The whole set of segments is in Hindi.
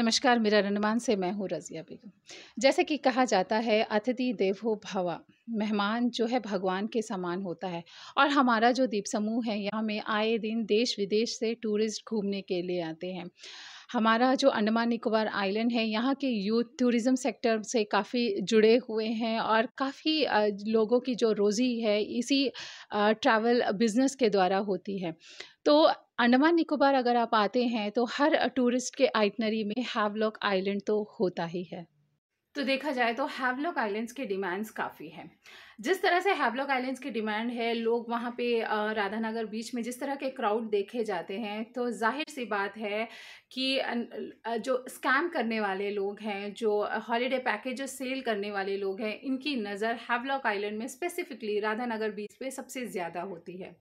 नमस्कार मेरा रनमान से मैं हूँ रजिया बेगम जैसे कि कहा जाता है अतिथि देवो भवा मेहमान जो है भगवान के समान होता है और हमारा जो दीप समूह है यहाँ में आए दिन देश विदेश से टूरिस्ट घूमने के लिए आते हैं हमारा जो अंडमान निकोबार आइलैंड है यहाँ के यूथ टूरिज़्म सेक्टर से काफ़ी जुड़े हुए हैं और काफ़ी लोगों की जो रोज़ी है इसी ट्रैवल बिज़नेस के द्वारा होती है तो अंडमान निकोबार अगर आप आते हैं तो हर टूरिस्ट के आइटनरी में हैवलॉक आइलैंड तो होता ही है तो देखा जाए तो हैवलॉक आइलैंड्स के डिमांड्स काफ़ी हैं जिस तरह से हैवलॉक आइलैंड्स की डिमांड है लोग वहाँ पे राधानगर बीच में जिस तरह के क्राउड देखे जाते हैं तो जाहिर सी बात है कि जो स्कैम करने वाले लोग हैं जो हॉलीडे पैकेज सेल करने वाले लोग हैं इनकी नज़र हैवलॉक आइलैंड में स्पेसिफिकली राधानगर बीच पे सबसे ज़्यादा होती है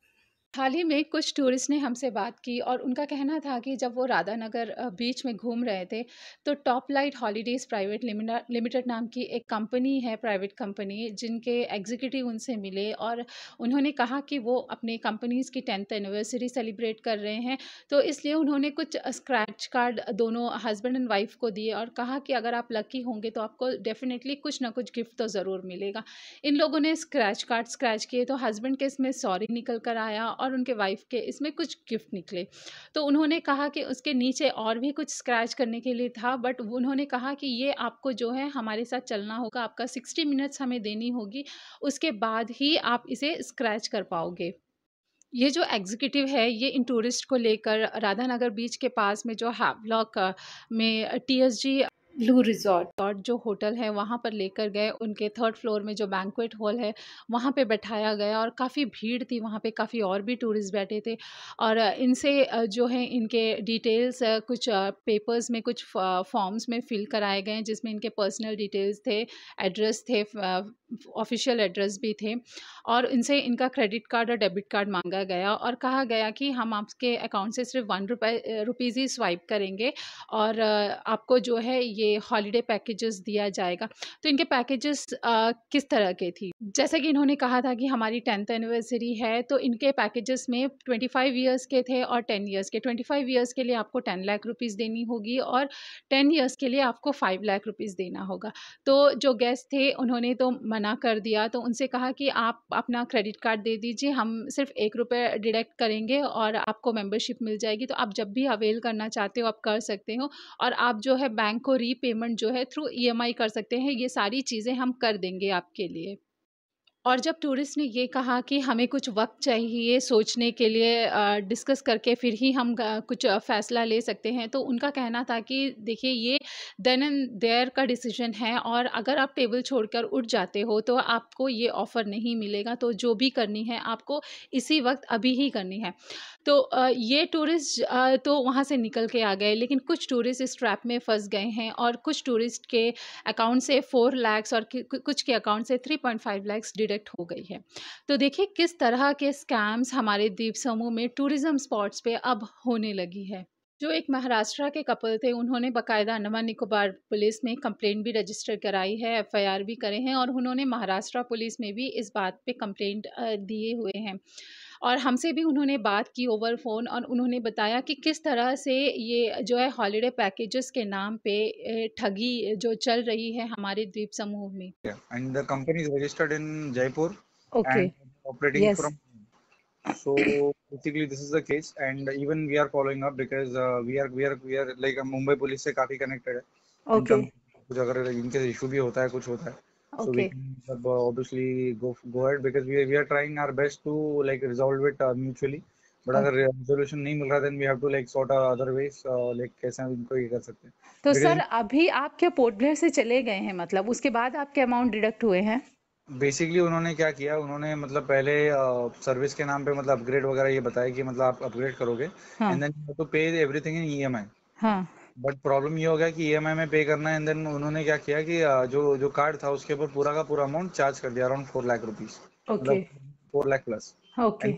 हाल ही में कुछ टूरिस्ट ने हमसे बात की और उनका कहना था कि जब वो राधानगर बीच में घूम रहे थे तो top light holidays private limited नाम की एक कंपनी है प्राइवेट कंपनी जिनके एग्जीक्यूटिव उनसे मिले और उन्होंने कहा कि वो अपने कंपनीज़ की टेंथ एनिवर्सरी सेलिब्रेट कर रहे हैं तो इसलिए उन्होंने कुछ स्क्रैच कार्ड दोनों हस्बैंड एंड वाइफ को दिए और कहा कि अगर आप लकी होंगे तो आपको डेफिनेटली कुछ ना कुछ गिफ्ट तो ज़रूर मिलेगा इन लोगों ने स्क्रैच कार्ड स्क्रैच किए तो हस्बैंड के इसमें सॉरी निकल कर आया और और उनके वाइफ के इसमें कुछ गिफ्ट निकले तो उन्होंने कहा कि उसके नीचे और भी कुछ स्क्रैच करने के लिए था बट उन्होंने कहा कि ये आपको जो है हमारे साथ चलना होगा आपका सिक्सटी मिनट्स हमें देनी होगी उसके बाद ही आप इसे स्क्रैच कर पाओगे ये जो एग्जीक्यूटिव है ये इन टूरिस्ट को लेकर राधानगर बीच के पास में जो हैवलॉक में टी ब्लू रिजॉर्ट और जो होटल है वहाँ पर लेकर गए उनके थर्ड फ्लोर में जो बैंकुएट हॉल है वहाँ पे बैठाया गया और काफ़ी भीड़ थी वहाँ पे काफ़ी और भी टूरिस्ट बैठे थे और इनसे जो है इनके डिटेल्स कुछ पेपर्स में कुछ फॉर्म्स में फिल कराए गए जिसमें इनके पर्सनल डिटेल्स थे एड्रेस थे ऑफिशियल एड्रेस भी थे और इनसे इनका क्रेडिट कार्ड और डेबिट कार्ड मांगा गया और कहा गया कि हम आपके अकाउंट से सिर्फ वन रुपए रुपीज़ ही स्वाइप करेंगे और आपको जो है ये हॉलीडे पैकेजेस दिया जाएगा तो इनके पैकेजेस किस तरह के थी जैसे कि इन्होंने कहा था कि हमारी टेंथ एनिवर्सरी है तो इनके पैकेजेस में ट्वेंटी फाइव ईयर्स के थे और टेन ईयर्स के ट्वेंटी फाइव ईयर्स के लिए आपको टेन लाख रुपीज़ देनी होगी और टेन ईयर्स के लिए आपको फाइव लाख रुपीज़ देना होगा तो जो गेस्ट थे उन्होंने तो मना कर दिया तो उनसे कहा कि आप अपना क्रेडिट कार्ड दे दीजिए हम सिर्फ एक रुपये डिडक्ट करेंगे और आपको मेंबरशिप मिल जाएगी तो आप जब भी अवेल करना चाहते हो आप कर सकते हो और आप जो है बैंक को रीपेमेंट जो है थ्रू ई e कर सकते हैं ये सारी चीज़ें हम कर देंगे आपके लिए और जब टूरिस्ट ने ये कहा कि हमें कुछ वक्त चाहिए सोचने के लिए डिस्कस करके फिर ही हम कुछ फ़ैसला ले सकते हैं तो उनका कहना था कि देखिए ये देन एंड देयर का डिसीजन है और अगर आप टेबल छोड़कर उठ जाते हो तो आपको ये ऑफ़र नहीं मिलेगा तो जो भी करनी है आपको इसी वक्त अभी ही करनी है तो ये टूरिस्ट तो वहाँ से निकल के आ गए लेकिन कुछ टूरिस्ट इस ट्रैप में फंस गए हैं और कुछ टूरिस्ट के अकाउंट से फ़ोर लैक्स और कुछ के अकाउंट से three point five lakhs deduct सब्जेक्ट हो गई है तो देखिए किस तरह के स्कैम्स हमारे द्वीप समूह में टूरिज्म स्पॉट्स पे अब होने लगी है जो एक महाराष्ट्र के कपल थे उन्होंने बकायदा अंडमान निकोबार पुलिस में कंप्लेंट भी रजिस्टर कराई है एफआईआर भी करे हैं और उन्होंने महाराष्ट्र पुलिस में भी इस बात पे कंप्लेंट दिए हुए हैं और हमसे भी उन्होंने बात की ओवर फ़ोन और उन्होंने बताया कि किस तरह से ये जो है हॉलीडे पैकेजेस के नाम पे ठगी जो चल रही है हमारे द्वीप समूह में yeah, basically this is the case and even we are following up because uh, we are we are we are like uh, mumbai police se काफी connected है okay. कुछ अगर इनके इशू भी होता है कुछ होता है okay. so we can uh, obviously go go ahead because we we are trying our best to like resolve it uh, mutually but but अगर रेजोल्यूशन नहीं मिल रहा then we have to like sort out other ways like कैसे हम इनको ये कर सकते हैं तो सर अभी आप क्या पोर्टब्लेयर से चले गए हैं मतलब उसके बाद आपके अमाउंट डिडक्ट हुए हैं बेसिकली उन्होंने क्या किया उन्होंने मतलब पहले सर्विस के नाम पे मतलब अपग्रेड वगैरह ये बताया कि मतलब आप अपग्रेड करोगे and then to pay everything in EMI but problem ये हो गया कि ईएमआई e में पे करना है एंड देन उन्होंने क्या किया कि uh, जो जो कार्ड था उसके ऊपर पूरा का पूरा अमाउंट चार्ज कर दिया around four lakh rupees four lakh plus okay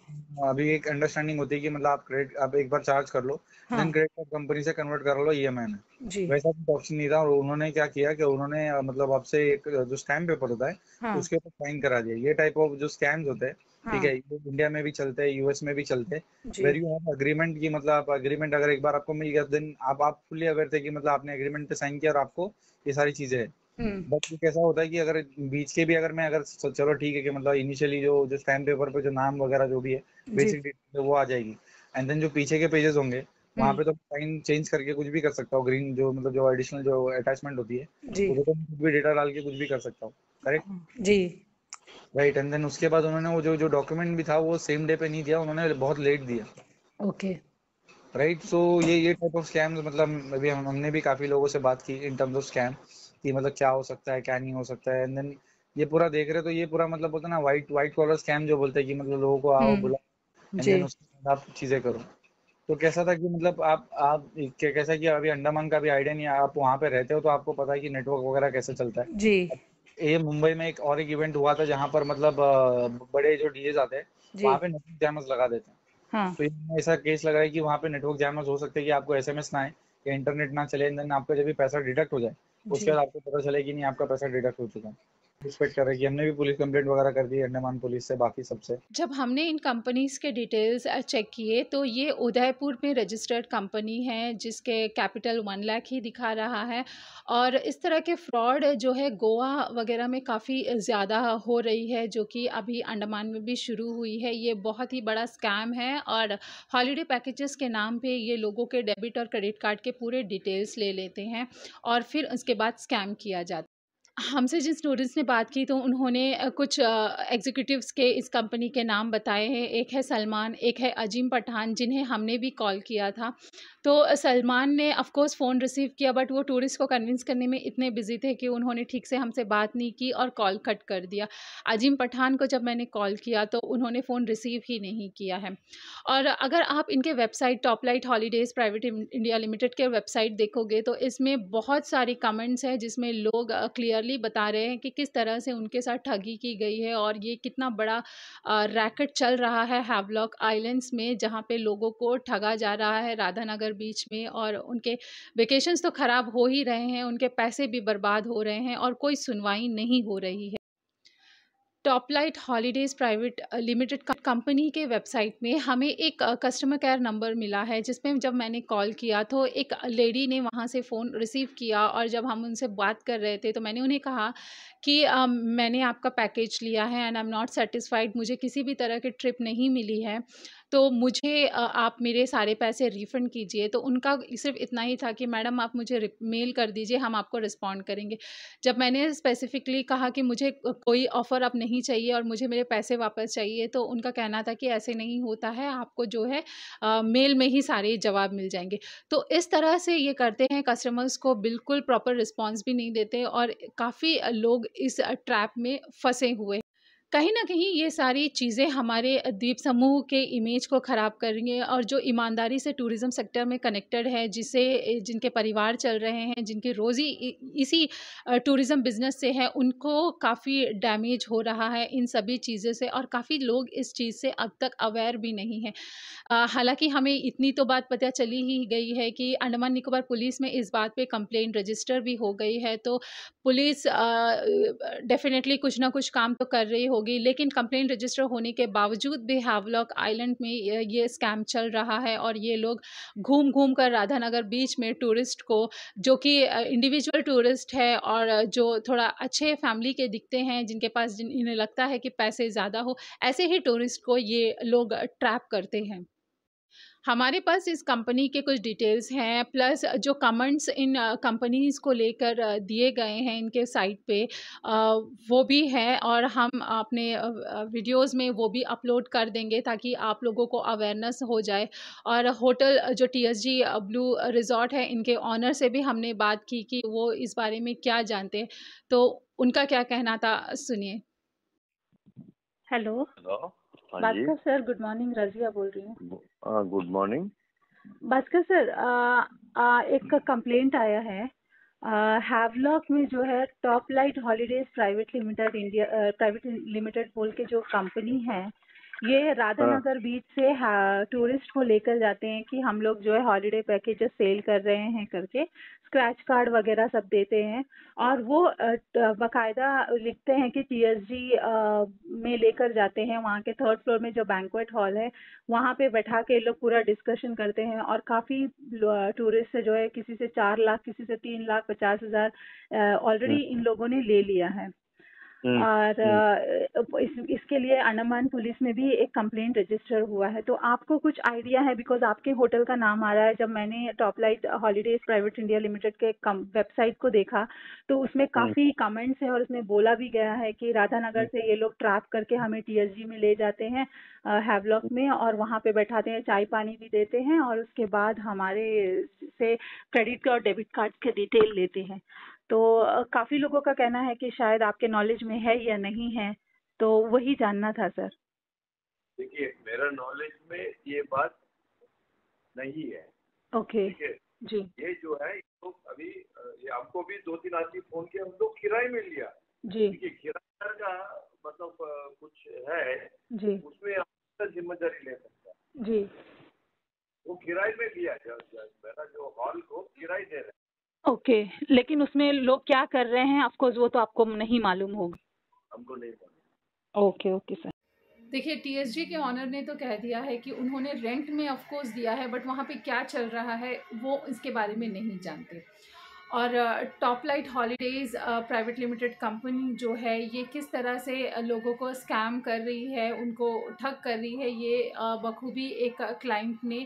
अभी एक अंडरस्टैंडिंग होती है कि मतलब आप क्रेडिट आप एक बार चार्ज कर लो देन हाँ. क्रेडिट कार्ड कंपनी से कन्वर्ट कर लो ईएमआई e में वैसा कुछ ऑप्शन नहीं था और उन्होंने क्या किया कि उन्होंने मतलब आपसे एक जो स्टैम्प पेपर होता है हाँ. उसके ऊपर साइन करा दिया ये टाइप ऑफ जो स्कैम्स होते हैं हाँ। ठीक है इंडिया में भी चलते हैं यूएस में भी चलते हैं वेर यू हैव अग्रीमेंट की मतलब आप अग्रीमेंट अगर एक बार आपको मिल गया देन आप आप फुल्ली अवेयर थे कि मतलब आपने अग्रीमेंट पे साइन किया और आपको ये सारी चीजें हम्म। बट कैसा होता है कि अगर बीच के भी अगर मैं अगर चलो ठीक है कि मतलब इनिशियली जो जो स्टैम्प पेपर पे जो नाम वगैरह जो भी है बेसिक डिटेल वो आ जाएगी एंड देन जो पीछे के पेजेस होंगे वहाँ हम्म। पे तो साइन चेंज करके कुछ भी कर सकता हूँ ग्रीन जो मतलब जो एडिशनल जो अटैचमेंट होती है वो तो कुछ भी डेटा डाल के कुछ भी कर सकता हूँ करेक्ट जी राइट एंड देन उसके बाद उन्होंने वो जो जो डॉक्यूमेंट भी था वो सेम डे पे नहीं दिया उन्होंने बहुत लेट दिया ओके राइट सो ये ये टाइप ऑफ स्कैम मतलब अभी हम, हमने भी काफी लोगों से बात की इन टर्म्स ऑफ स्कैम कि मतलब क्या हो सकता है क्या नहीं हो सकता है एंड देन ये पूरा देख रहे तो ये पूरा मतलब बोलते ना व्हाइट व्हाइट कॉलर स्कैम जो बोलते हैं कि मतलब लोगों को आओ हम्म। बुलाओ आप चीजें करो तो कैसा था कि मतलब आप आप कैसा कि अभी अंडमान का भी आइडिया नहीं आप वहाँ पे रहते हो तो आपको पता है कि नेटवर्क वगैरह कैसे चलता है जी ये मुंबई में एक और एक इवेंट हुआ था जहाँ पर मतलब बड़े जो डीजे आते हैं वहाँ पे नेटवर्क जैमर्स लगा देते हैं हाँ। तो ऐसा केस लगा है कि वहाँ पे नेटवर्क जैमर्स हो सकते हैं कि आपको एसएमएस ना आए या इंटरनेट ना चले देन आपका जब भी पैसा डिडक्ट हो जाए उसके बाद आपको पता चले कि नहीं आपका पैसा डिडक्ट हो चुका है रिस्पेक्ट करेगी हमने भी पुलिस कंप्लेंट वगैरह कर दी अंडमान पुलिस से बाकी सबसे जब हमने इन कंपनीज के डिटेल्स चेक किए तो ये उदयपुर में रजिस्टर्ड कंपनी है जिसके कैपिटल वन लाख ही दिखा रहा है और इस तरह के फ्रॉड जो है गोवा वगैरह में काफ़ी ज़्यादा हो रही है जो कि अभी अंडमान में भी शुरू हुई है ये बहुत ही बड़ा स्कैम है और हॉलीडे पैकेजेस के नाम पर ये लोगों के डेबिट और क्रेडिट कार्ड के पूरे डिटेल्स ले लेते हैं और फिर उसके बाद स्कैम किया जाता है हमसे जिन स्टूडेंट्स ने बात की तो उन्होंने कुछ एग्जीक्यूटिव्स के इस कंपनी के नाम बताए हैं एक है सलमान एक है अजीम पठान जिन्हें हमने भी कॉल किया था तो सलमान ने ऑफ़ कोर्स फ़ोन रिसीव किया बट वो टूरिस्ट को कन्विंस करने में इतने बिजी थे कि उन्होंने ठीक से हमसे बात नहीं की और कॉल कट कर दिया अजीम पठान को जब मैंने कॉल किया तो उन्होंने फ़ोन रिसीव ही नहीं किया है और अगर आप इनके website top light holidays private India limited के वेबसाइट देखोगे तो इसमें बहुत सारी कमेंट्स हैं जिसमें लोग क्लियरली क्लियरली बता रहे हैं कि किस तरह से उनके साथ ठगी की गई है और ये कितना बड़ा रैकेट चल रहा है हैवलॉक आइलैंड्स में जहाँ पे लोगों को ठगा जा रहा है राधानगर बीच में और उनके वेकेशंस तो ख़राब हो ही रहे हैं उनके पैसे भी बर्बाद हो रहे हैं और कोई सुनवाई नहीं हो रही है top light holidays private limited company के वेबसाइट में हमें एक कस्टमर केयर नंबर मिला है जिसमें जब मैंने कॉल किया तो एक लेडी ने वहाँ से फ़ोन रिसीव किया और जब हम उनसे बात कर रहे थे तो मैंने उन्हें कहा कि आ, मैंने आपका पैकेज लिया है and I am not satisfied मुझे किसी भी तरह की ट्रिप नहीं मिली है तो मुझे आप मेरे सारे पैसे रिफ़ंड कीजिए तो उनका सिर्फ इतना ही था कि मैडम आप मुझे मेल कर दीजिए हम आपको रिस्पॉन्ड करेंगे जब मैंने स्पेसिफिकली कहा कि मुझे कोई ऑफ़र अब नहीं चाहिए और मुझे मेरे पैसे वापस चाहिए तो उनका कहना था कि ऐसे नहीं होता है आपको जो है आ, मेल में ही सारे जवाब मिल जाएंगे तो इस तरह से ये करते हैं कस्टमर्स को बिल्कुल प्रॉपर रिस्पॉन्स भी नहीं देते और काफ़ी लोग इस ट्रैप में फंसे हुए कहीं ना कहीं ये सारी चीज़ें हमारे द्वीप समूह के इमेज को ख़राब कर रही हैं और जो ईमानदारी से टूरिज़्म सेक्टर में कनेक्टेड है जिसे जिनके परिवार चल रहे हैं जिनकी रोज़ी इसी टूरिज़्म बिज़नेस से है उनको काफ़ी डैमेज हो रहा है इन सभी चीज़ों से और काफ़ी लोग इस चीज़ से अब तक अवेयर भी नहीं है हालांकि हमें इतनी तो बात पता चली ही गई है कि अंडमान निकोबार पुलिस में इस बात पर कंप्लेन रजिस्टर भी हो गई है तो पुलिस डेफिनेटली कुछ ना कुछ काम तो कर रही हो होगी लेकिन कंप्लेन रजिस्टर होने के बावजूद भी हैवलॉक आइलैंड में ये स्कैम चल रहा है और ये लोग घूम घूम कर राधानगर बीच में टूरिस्ट को जो कि इंडिविजुअल टूरिस्ट है और जो थोड़ा अच्छे फैमिली के दिखते हैं जिनके पास जिन्हें लगता है कि पैसे ज़्यादा हो ऐसे ही टूरिस्ट को ये लोग ट्रैप करते हैं हमारे पास इस कंपनी के कुछ डिटेल्स हैं प्लस जो कमेंट्स इन कंपनीज़ को लेकर दिए गए हैं इनके साइट पे वो भी है और हम अपने वीडियोस में वो भी अपलोड कर देंगे ताकि आप लोगों को अवेयरनेस हो जाए और होटल जो टीएसजी ब्लू रिजॉर्ट है इनके ऑनर से भी हमने बात की कि वो इस बारे में क्या जानते तो उनका क्या कहना था सुनिए हेलो हेलो हाँ Bhaskar sir good morning Razia बोल रही हूँ गुड मॉर्निंग भास्कर सर एक कंप्लेंट आया है हैवलॉक में जो है top light holidays private limited India private limited बोल के जो कंपनी है ये राधानगर बीच हाँ। से टूरिस्ट को लेकर जाते हैं कि हम लोग जो है हॉलीडे पैकेजेस सेल कर रहे हैं करके स्क्रैच कार्ड वगैरह सब देते हैं और वो बाकायदा लिखते हैं कि टीएसजी में लेकर जाते हैं वहाँ के थर्ड फ्लोर में जो बैंकुएट हॉल है वहाँ पे बैठा के लोग पूरा डिस्कशन करते हैं और काफ़ी टूरिस्ट से जो है किसी से चार लाख किसी से तीन लाख पचास हज़ार ऑलरेडी अच्छा। इन लोगों ने ले लिया है हम्म, और हम्म। इस, इसके लिए अंडमान पुलिस में भी एक कंप्लेंट रजिस्टर हुआ है तो आपको कुछ आइडिया है बिकॉज आपके होटल का नाम आ रहा है जब मैंने top light holidays private India limited के वेबसाइट को देखा तो उसमें हम्म। काफी कमेंट्स है और उसमें बोला भी गया है कि राधानगर से ये लोग ट्रैप करके हमें टीएसजी में ले जाते हैं हैवलॉक में और वहाँ पे बैठाते हैं चाय पानी भी देते हैं और उसके बाद हमारे से क्रेडिट और डेबिट कार्ड के डिटेल लेते हैं तो काफ़ी लोगों का कहना है कि शायद आपके नॉलेज में है या नहीं है तो वही जानना था सर देखिए मेरा नॉलेज में ये बात नहीं है ओके okay. जी ये जो है तो अभी ये भी दो तीन आदमी फोन किया हम लोग किराए में लिया जी देखिए किराया का मतलब कुछ है जी उसमें जिम्मेदारी ले सकता जी वो किराए में लिया जा, जा, मेरा जो हॉल को किराए दे रहे ओके लेकिन उसमें लोग क्या कर रहे हैं ऑफकोर्स वो तो आपको नहीं मालूम होगा ओके ओके सर देखिए टीएसजी के ऑनर ने तो कह दिया है कि उन्होंने रेंट में ऑफ कोर्स दिया है बट वहाँ पे क्या चल रहा है वो इसके बारे में नहीं जानते और top light holidays private limited company जो है ये किस तरह से लोगों को स्कैम कर रही है उनको ठग कर रही है ये बखूबी एक क्लाइंट ने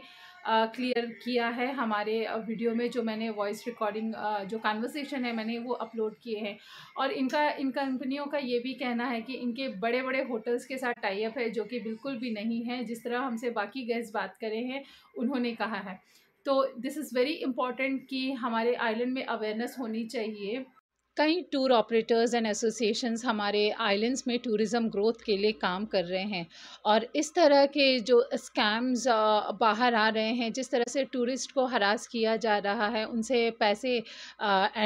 क्लियर किया है हमारे वीडियो में जो मैंने वॉइस रिकॉर्डिंग जो कन्वर्सेशन है मैंने वो अपलोड किए हैं और इनका इन कंपनियों का ये भी कहना है कि इनके बड़े बड़े होटल्स के साथ टाइप है जो कि बिल्कुल भी नहीं है जिस तरह हमसे बाकी गेस्ट बात करें हैं उन्होंने कहा है तो दिस इज़ वेरी इम्पॉर्टेंट कि हमारे आइलैंड में अवेयरनेस होनी चाहिए कई टूर ऑपरेटर्स एंड एसोसिएशंस हमारे आइलैंड्स में टूरिज़्म ग्रोथ के लिए काम कर रहे हैं और इस तरह के जो स्कैम्स बाहर आ रहे हैं जिस तरह से टूरिस्ट को हरास किया जा रहा है उनसे पैसे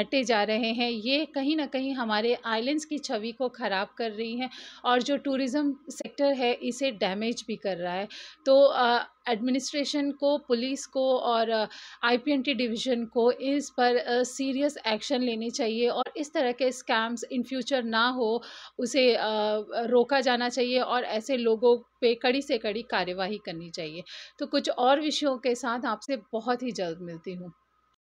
ऐटे जा रहे हैं ये कहीं ना कहीं हमारे आइलैंड्स की छवि को ख़राब कर रही हैं और जो टूरिज़म सेक्टर है इसे डैमेज भी कर रहा है तो एडमिनिस्ट्रेशन को पुलिस को और आईपीएनटी uh, डिवीज़न को इस पर सीरियस uh, एक्शन लेने चाहिए और इस तरह के स्कैम्स इन फ्यूचर ना हो उसे uh, रोका जाना चाहिए और ऐसे लोगों पे कड़ी से कड़ी कार्यवाही करनी चाहिए तो कुछ और विषयों के साथ आपसे बहुत ही जल्द मिलती हूँ